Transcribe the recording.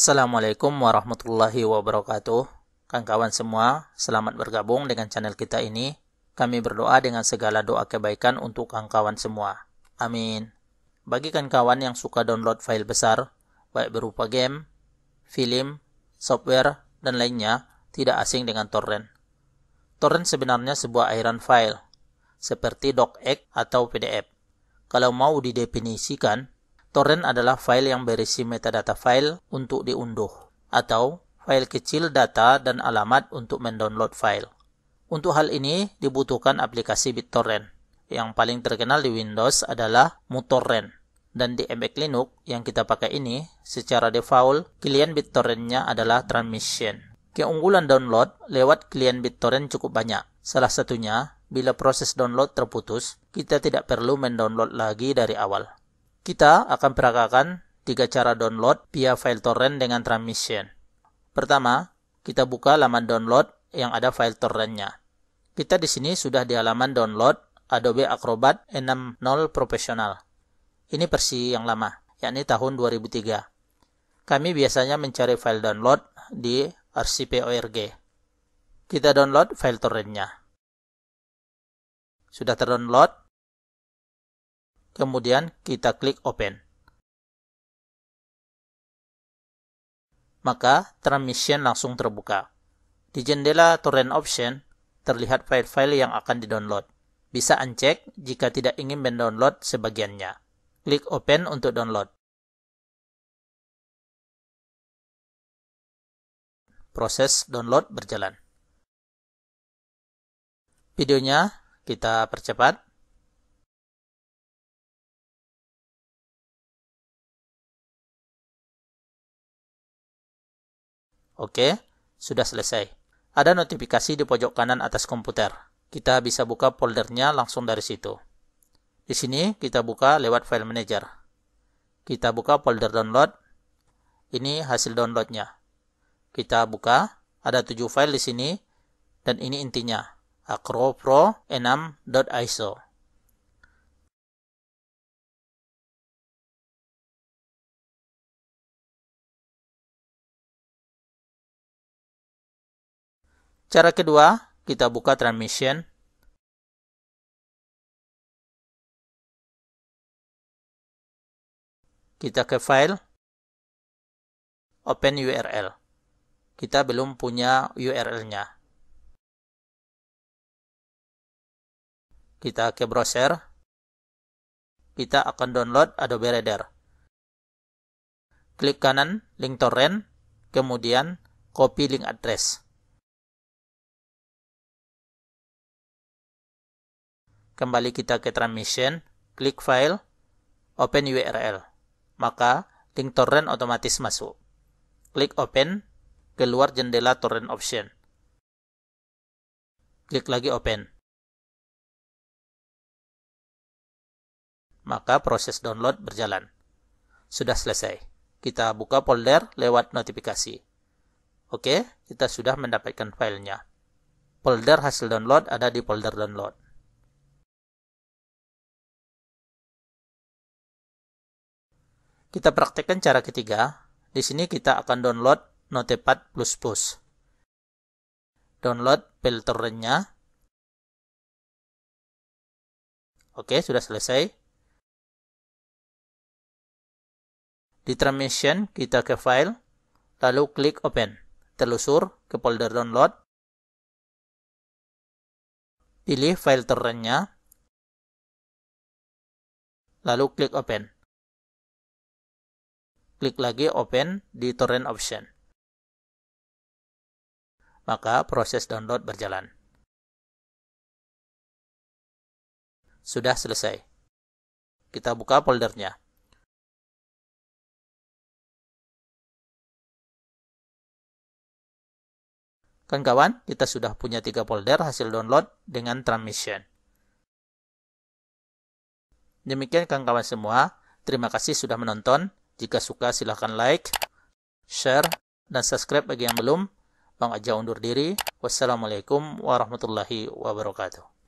Assalamualaikum warahmatullahi wabarakatuh. Kang kawan semua, selamat bergabung dengan channel kita ini. Kami berdoa dengan segala doa kebaikan untuk kang kawan semua. Amin. Bagi kang kawan yang suka download file besar, baik berupa game, film, software, dan lainnya, tidak asing dengan torrent. Torrent sebenarnya sebuah airan file, seperti docx atau PDF. Kalau mau didefinisikan, Torrent adalah file yang berisi metadata file untuk diunduh, atau file kecil data dan alamat untuk mendownload file. Untuk hal ini dibutuhkan aplikasi BitTorrent. Yang paling terkenal di Windows adalah MuTorrent. Dan di MX Linux yang kita pakai ini, secara default, klien BitTorrent-nya adalah Transmission. Keunggulan download lewat klien BitTorrent cukup banyak. Salah satunya, bila proses download terputus, kita tidak perlu mendownload lagi dari awal. Kita akan peragakan tiga cara download via file torrent dengan transmission. Pertama, kita buka laman download yang ada file torrentnya. Kita di sini sudah di halaman download Adobe Acrobat 6.0 Professional. Ini versi yang lama, yakni tahun 2003. Kami biasanya mencari file download di rcp.org. Kita download file torrentnya. Sudah terdownload, Kemudian kita klik open. Maka transmission langsung terbuka. Di jendela torrent option, terlihat file-file yang akan didownload. Bisa uncheck jika tidak ingin mendownload sebagiannya. Klik open untuk download. Proses download berjalan. Videonya kita percepat Oke, sudah selesai. Ada notifikasi di pojok kanan atas komputer. Kita bisa buka foldernya langsung dari situ. Di sini kita buka lewat file manager. Kita buka folder download. Ini hasil downloadnya. Kita buka. Ada tujuh file di sini. Dan ini intinya. acropro6.iso. Cara kedua, kita buka transmission. Kita ke file, open URL. Kita belum punya URL-nya. Kita ke browser. Kita akan download Adobe Reader. Klik kanan link torrent, kemudian copy link address. kembali kita ke transmission, klik file, open URL. Maka link torrent otomatis masuk. Klik open, keluar jendela torrent option. Klik lagi open. Maka proses download berjalan. Sudah selesai. Kita buka folder lewat notifikasi. Oke, kita sudah mendapatkan filenya. Folder hasil download ada di folder download. Kita praktekkan cara ketiga. Di sini kita akan download Notepad++. Download filternya. Oke, sudah selesai. Di transmission kita ke file, lalu klik open. Telusur ke folder download. Pilih file torrentnya, Lalu klik open klik lagi open di torrent option. Maka proses download berjalan. Sudah selesai. Kita buka foldernya. Kan kawan, kita sudah punya tiga folder hasil download dengan transmission. Demikian kan kawan semua, terima kasih sudah menonton. Jika suka silahkan like, share, dan subscribe bagi yang belum. Bang Aja undur diri. Wassalamualaikum warahmatullahi wabarakatuh.